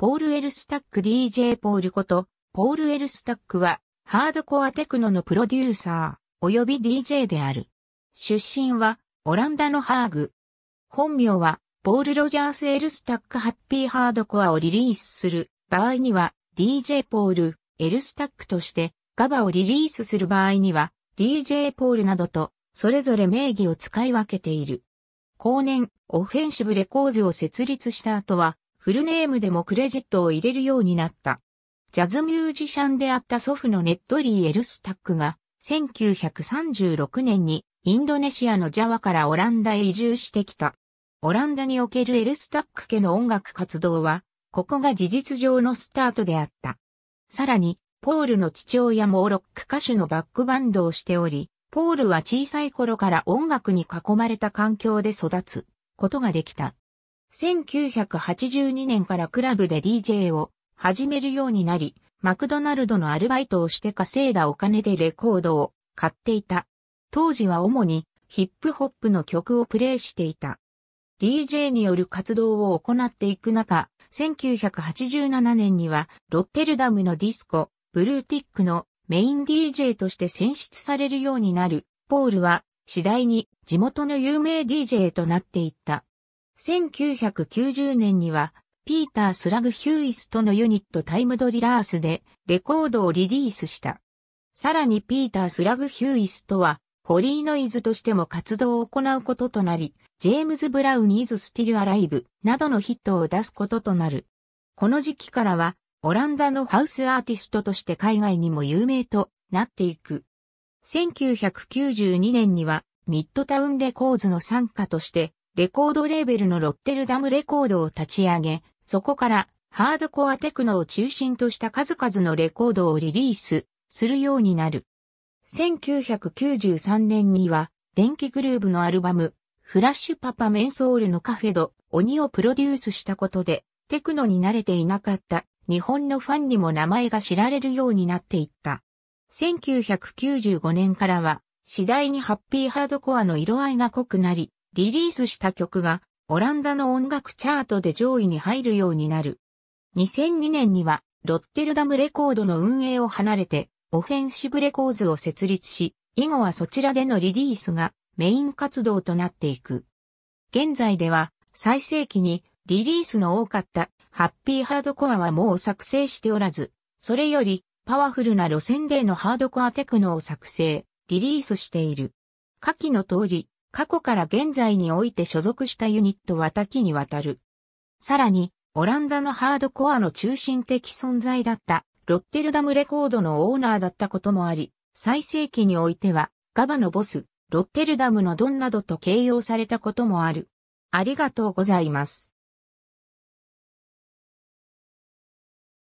ポール・エルスタック DJ ポールこと、ポール・エルスタックは、ハードコアテクノのプロデューサー、及び DJ である。出身は、オランダのハーグ。本名は、ポール・ロジャース・エルスタック・ハッピーハードコアをリリースする場合には、DJ ポール、エルスタックとして、ガバをリリースする場合には、DJ ポールなどと、それぞれ名義を使い分けている。後年、オフェンシブレコーズを設立した後は、フルネームでもクレジットを入れるようになった。ジャズミュージシャンであった祖父のネットリー・エルスタックが、1936年にインドネシアのジャワからオランダへ移住してきた。オランダにおけるエルスタック家の音楽活動は、ここが事実上のスタートであった。さらに、ポールの父親もロック歌手のバックバンドをしており、ポールは小さい頃から音楽に囲まれた環境で育つことができた。1982年からクラブで DJ を始めるようになり、マクドナルドのアルバイトをして稼いだお金でレコードを買っていた。当時は主にヒップホップの曲をプレイしていた。DJ による活動を行っていく中、1987年にはロッテルダムのディスコ、ブルーティックのメイン DJ として選出されるようになる。ポールは次第に地元の有名 DJ となっていった。1990年には、ピーター・スラグ・ヒューイスとのユニットタイムドリラースでレコードをリリースした。さらにピーター・スラグ・ヒューイスとは、ホリーノイズとしても活動を行うこととなり、ジェームズ・ブラウン・イズ・スティル・アライブなどのヒットを出すこととなる。この時期からは、オランダのハウスアーティストとして海外にも有名となっていく。1992年には、ミッドタウンレコーズの参加として、レコードレーベルのロッテルダムレコードを立ち上げ、そこからハードコアテクノを中心とした数々のレコードをリリースするようになる。1993年には、電気グルーブのアルバム、フラッシュパパメンソールのカフェド、鬼をプロデュースしたことで、テクノに慣れていなかった日本のファンにも名前が知られるようになっていった。1995年からは、次第にハッピーハードコアの色合いが濃くなり、リリースした曲がオランダの音楽チャートで上位に入るようになる。2002年にはロッテルダムレコードの運営を離れてオフェンシブレコーズを設立し、以後はそちらでのリリースがメイン活動となっていく。現在では最盛期にリリースの多かったハッピーハードコアはもう作成しておらず、それよりパワフルな路線でのハードコアテクノを作成、リリースしている。下記の通り、過去から現在において所属したユニットは多岐にわたる。さらに、オランダのハードコアの中心的存在だったロッテルダムレコードのオーナーだったこともあり、最盛期においては、ガバのボス、ロッテルダムのドンなどと形容されたこともある。ありがとうございます。